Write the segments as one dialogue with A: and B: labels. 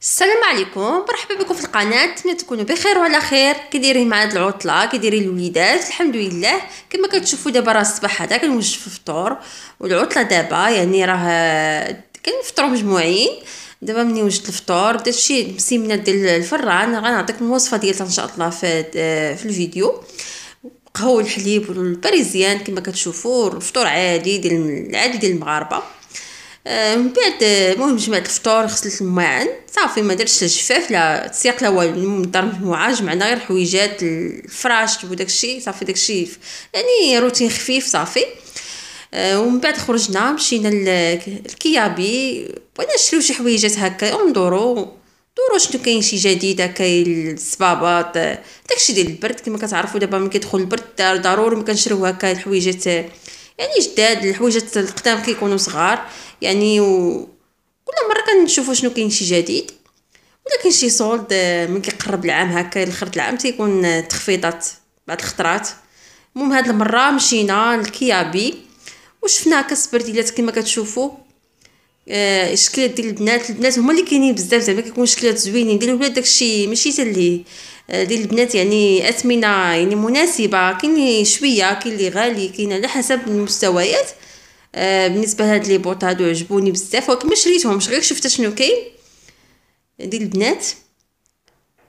A: السلام عليكم مرحبا بكم في القناه نتمنى تكونوا بخير وعلى خير كي دايرين هاد العطله كي دايرين الوليدات الحمد لله كما كتشوفوا دابا راه الصباح هذا كنوجد في الفطور والعطله دابا يعني راه كنفطروا مجموعين دابا ملي وجدت الفطور درت شي بسمنه ديال الفران غنعطيكم الوصفه ديالها ان شاء الله في في الفيديو قهوه الحليب والباريزيان كما كتشوفوا الفطور عادي ديال العادي ديال المغاربه آه، من بعد آه، المهم جمعت الفطور غسلت الماعن صافي ما درتش الجفاف لا تسيق لا والو المهم الدار مجموعه جمعنا غير حويجات الفراش وداكشي صافي داكشي يعني روتين خفيف صافي آه، ومن بعد خرجنا مشينا الكيابي بغينا نشريو شي حويجات هكا وندورو دورو شنو كاين شي جديد كاين الصبابات داكشي ديال البرد كما كتعرفوا دابا ملي كيدخل البرد ضروري ما كنشريو هكا الحويجات يعني جداد الحويجات القدام كيكونوا صغار يعني و... كل مره كنشوفوا شنو كاين شي جديد ولا كاين شي صولد آه، من كيقرب العام هكا لخرت العام تيكون آه، تخفيضات بعض الخطرات المهم هاد المره مشينا لكيابي وشفنا هكا السبرديلات كما كتشوفوا آه الشكلات ديال البنات البنات هما اللي كاينين بزاف زعما كيكون شكلات زوينين ديال الولاد داكشي ماشي تا اللي آه، ديال البنات يعني اثمنه يعني مناسبه كاين شويه كاين اللي غالي كاين على حسب المستويات آه، بالنسبه لهاد لي بوط هادو عجبوني بزاف ولكن شريتهم غير شفت شنو كاين ديال البنات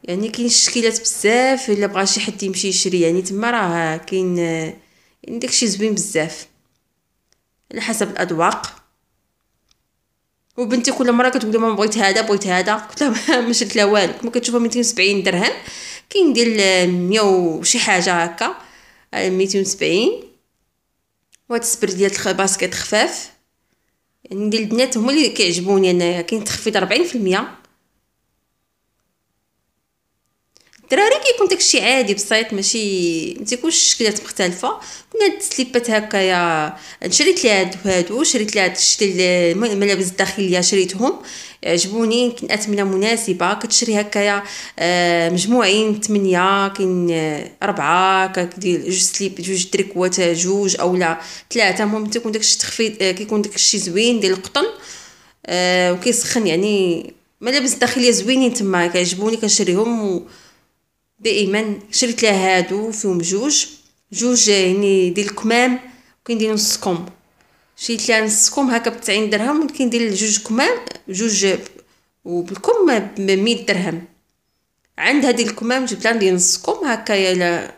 A: يعني كاين الشكيلات بزاف الا بغى شي حد يمشي يشري يعني تما راه كاين آه، يعني داكشي زوين بزاف على حسب الاذواق وبنتي كل مره كتقول ماما بغيت هذا بغيت هذا قلت لها ما شريت لها والو كما كتشوفها 270 درهم كاين ديال 100 وشي حاجه هكا 270 آه، وهاد السبر ديال الباسكيت خفاف يعني ديال البنات هما اللي كيعجبوني انايا كاين تخفيض 40% الدراري كيكون داكشي عادي بسيط ماشي ما تيكونش الشكلات مختلفه كنا هاد السليبات هكايا شريت لي هادو هادو شريت لي هاد الملابس الداخليه شريتهم عجبوني كاين اثمنه مناسبه كتشري هكايا آه، مجموعين ثمانية كاين 4 آه، كدير جوج سليب جوج دريكوات جوج اولا ثلاثه المهم تيكون داكشي تخفيض آه، كيكون داكشي زوين ديال القطن وكيسخن يعني ملابس داخليه زوينين تما كيعجبوني كنشريهم و... دائما شريت لها هادو فيهم جوج جوج يعني ديال الكمام وكندير نص كم شريت لها نص كم هكا ب 90 درهم وكندير جوج كمام جوج وبالكم ب 100 درهم عند هاد الكمام جبت لها ندير نص كم هكا يا كاين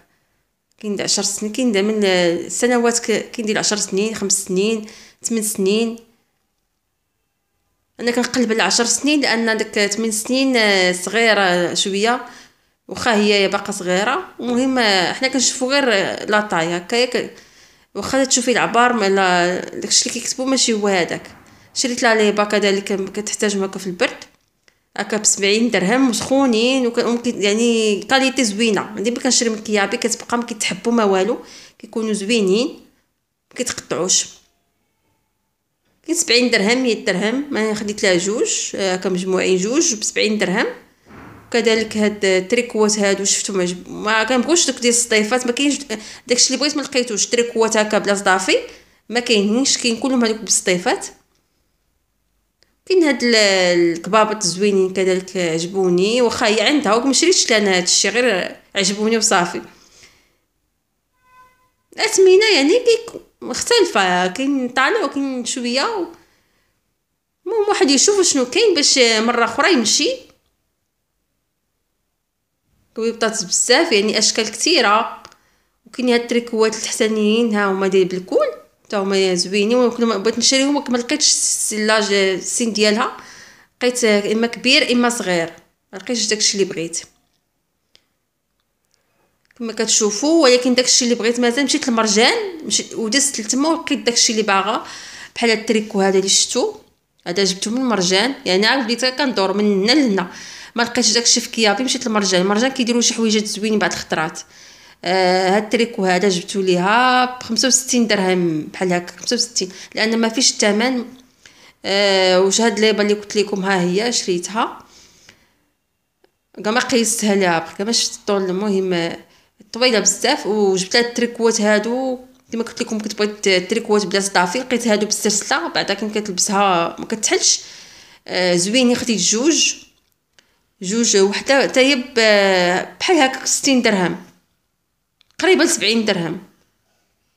A: كندير 10 سنين كاين كندير من سنوات كاين ديال 10 سنين 5 سنين 8 سنين انا كنقلب على 10 سنين لان داك 8 سنين آه، صغيره شويه واخا هي باقا صغيره المهم حنا كنشوفو غير لا طاي هكايا واخا تشوفي العبار ما داكشي اللي كيكتبو ماشي هو هذاك شريت لها لي باكا اللي كتحتاجهم هكا في البرد هكا ب 70 درهم وسخونين وممكن يعني كاليتي زوينه ديما كنشري من كيابي كتبقى ما كيتحبوا ما والو كيكونوا زوينين ما كيتقطعوش كاين 70 درهم 100 درهم ما خديت لها جوج هكا مجموعين جوج ب 70 درهم كذلك هاد التريكوات هادو شفتو ما, جب... ما دوك ديال الصيفات ما كاينش داكشي اللي بغيت ما لقيتوش تريكوات هكا بلا صدافي ما كاينينش كاين كلهم هادوك بالصيفات كاين هاد الكبابط زوينين كذلك عجبوني واخا هي عندها وما شريتش انا هادشي غير عجبوني وصافي الاثمنه يعني مختلفه كاين طالع وكاين شويه المهم واحد يشوف شنو كاين باش مره اخرى يمشي الويبطات بزاف يعني اشكال كثيره وكاين هاد التريكوات الحسنيين ها هما داير بالكول حتى هما زوينين وانا بغيت نشريهم ولكن ما لقيتش السلاج السن ديالها لقيت آه، اما كبير اما صغير ما لقيتش داكشي اللي بغيت كما كتشوفوا ولكن داكشي اللي بغيت مازال مشيت للمرجان مشيت ودزت لتما ولقيت داكشي اللي باغا بحال هاد التريكو هذا اللي شفتو هذا جبته من المرجان يعني عاود بديت كندور من هنا لهنا ما لقيتش داكشي في كيابي مشيت للمرجان المرجان كيديروا شي حويجات زوينين بعض الخطرات آه هاد التريكو هذا جبتو ليها ب 65 درهم بحال هكا 65 لان ما فيش الثمن آه وش هاد ليبا اللي قلت لكم ها هي شريتها كما قيستها لها كما ما شفت الطول المهم طويله بزاف وجبت هاد التريكوات هادو كما قلت لكم كنت بغيت التريكوات بلا صدافي لقيت هادو بالسلسله بعدا كنت كتلبسها ما كتحلش آه زوينين خديت جوج جوج وحده تاهي بحال هكا 60 درهم قريبا 70 درهم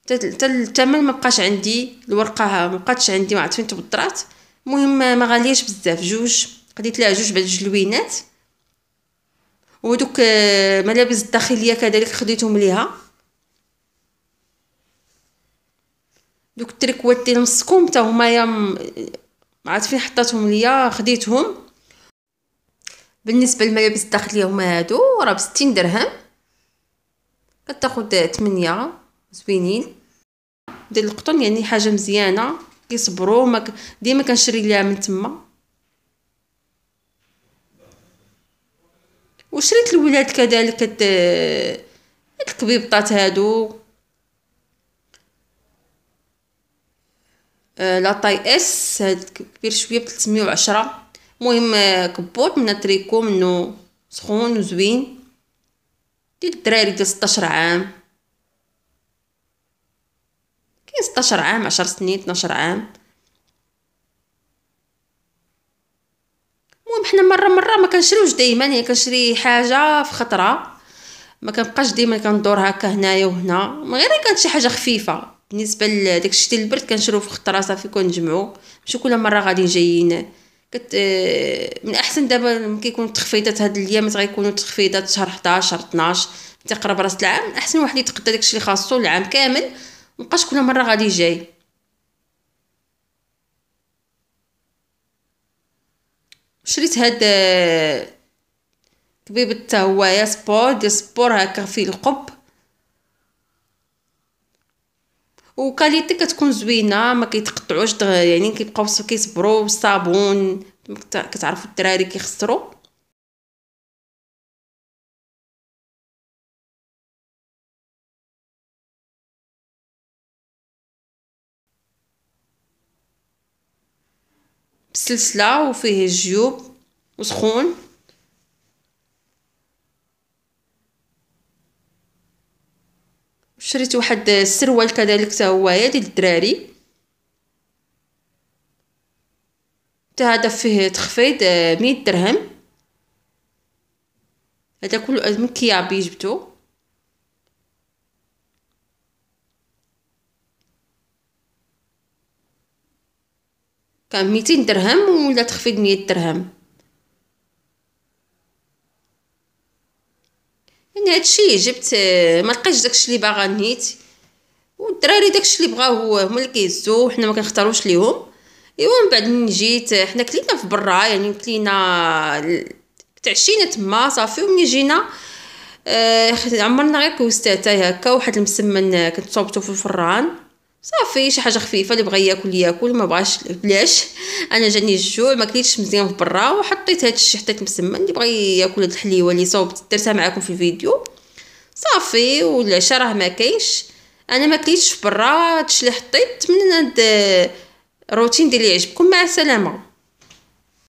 A: حتى الثمن ما بقاش عندي الورقه ما بقاتش عندي ما عرفت فين تبطرات المهم ما غالياش بزاف جوج خديت لها جوج بعد جوج لوينات ودوك آه، ملابس الداخليه كذلك خديتهم ليها دوك التريكوات ديال مسكوم حتى هما عرفت فين حطاتهم ليا خديتهم بالنسبه للملابس الداخليه هما هادو راه ب 60 درهم كتاخد 8 زوينين ديال القطن يعني حاجه مزيانه كيصبروا ما ك... ديما كنشري ليها من تما وشريت الولاد كذلك هاد الكبيبطات هادو آه، لا طاي اس هاد كبير شويه ب 310 مهم كبوط من تريكو منو سخون وزوين ديال الدراري ديال 16 عام كاين 16 عام 10 سنين 12 عام المهم حنا مره مره ما كنشريوش دائما يعني كنشري حاجه في خطره ما كنبقاش ديما كندور هكا هنايا وهنا غير كانت شي حاجه خفيفه بالنسبه لداكشي ديال البرد كنشريو في خطره صافي كنجمعو ماشي كل مره غادي جايين كت آه، من احسن دابا ممكن يكون التخفيضات هاد الايامات غيكونوا تخفيضات شهر 11 شهر 12 تقرب راس العام احسن واحد يتقدا داكشي اللي خاصو العام كامل مبقاش كل مره غادي جاي شريت هاد آه، كبيبه هويا سبور ديال سبور هكا فيه القب وكاليتي كتكون زوينه ما كيتقطعوش يعني كيبقاو كيصبروا صابون كتعرفوا الدراري كيخسروا بسلسله وفيه الجيوب وسخون شريت واحد السروال كذلك حتى هو ديال الدراري حتى هذا فيه تخفيض 100 آه، درهم هذا كله من كيابي جبتو كان 200 درهم ولا تخفيض 100 درهم هادشي جبت ما لقيتش داكشي اللي باغا نيت والدراري داكشي اللي بغاو هو هما اللي كيهزو حنا ما كنختاروش ليهم ايوا من بعد من جيت حنا كلينا في برا يعني كلينا تعشينا تما صافي ومني جينا آه، عمرنا غير كوستاتاي هكا واحد المسمن كنت صوبتو في الفران صافي شي حاجه خفيفه اللي بغا ياكل ياكل ما بغاش بلاش انا جاني الجوع ما كليتش مزيان في برا وحطيت هادشي حطيت المسمن اللي بغا ياكل هاد الحليوه اللي صوبت درتها معاكم في الفيديو صافي والعشاء راه ما كاينش انا ما كليتش في برا هادشي اللي حطيت من هاد الروتين ديالي يعجبكم مع السلامه